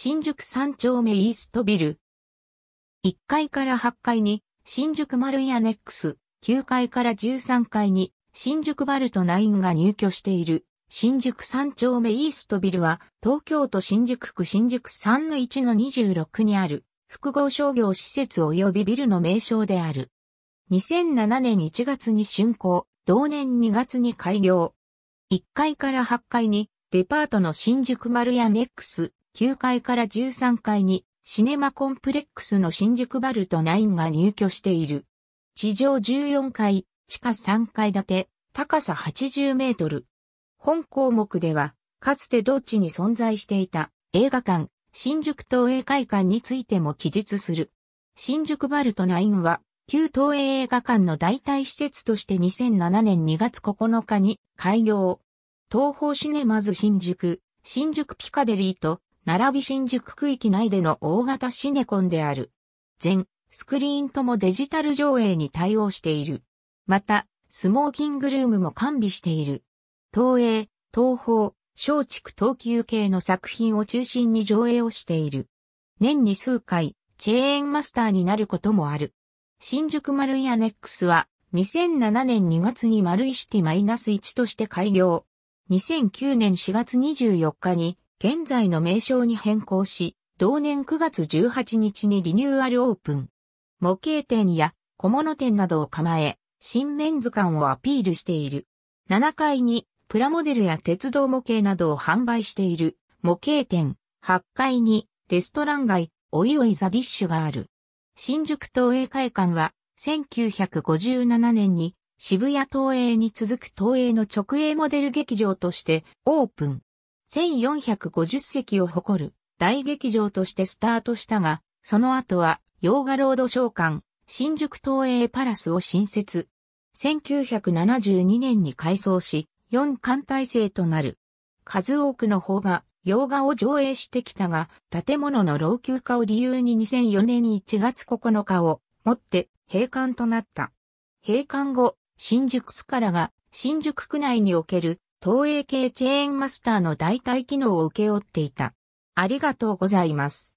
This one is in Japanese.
新宿三丁目イーストビル。1階から8階に、新宿丸ルアネックス、9階から13階に、新宿バルト9が入居している。新宿三丁目イーストビルは、東京都新宿区新宿3の1の26にある、複合商業施設及びビルの名称である。2007年1月に竣工、同年2月に開業。1階から8階に、デパートの新宿丸ヤネックス、9階から13階にシネマコンプレックスの新宿バルト9が入居している。地上14階、地下3階建て、高さ80メートル。本項目では、かつて同地に存在していた映画館、新宿東映会館についても記述する。新宿バルト9は、旧東映映画館の代替施設として2007年2月9日に開業。東方シネマズ新宿、新宿ピカデリーと並び新宿区域内での大型シネコンである。全、スクリーンともデジタル上映に対応している。また、スモーキングルームも完備している。東映、東宝、松竹東急系の作品を中心に上映をしている。年に数回、チェーンマスターになることもある。新宿丸いアネックスは、2007年2月に丸いシティマイナス1として開業。2009年4月24日に現在の名称に変更し、同年9月18日にリニューアルオープン。模型店や小物店などを構え、新面図鑑をアピールしている。7階にプラモデルや鉄道模型などを販売している模型店。8階にレストラン街、おいおいザディッシュがある。新宿東映会館は1957年に渋谷東映に続く東映の直営モデル劇場としてオープン。1450席を誇る大劇場としてスタートしたが、その後は洋画ロード商館、新宿東映パラスを新設。1972年に改装し、4艦体制となる。数多くの方が洋画を上映してきたが、建物の老朽化を理由に2004年に1月9日をもって閉館となった。閉館後、新宿スカラが新宿区内における東映系チェーンマスターの代替機能を受け負っていた。ありがとうございます。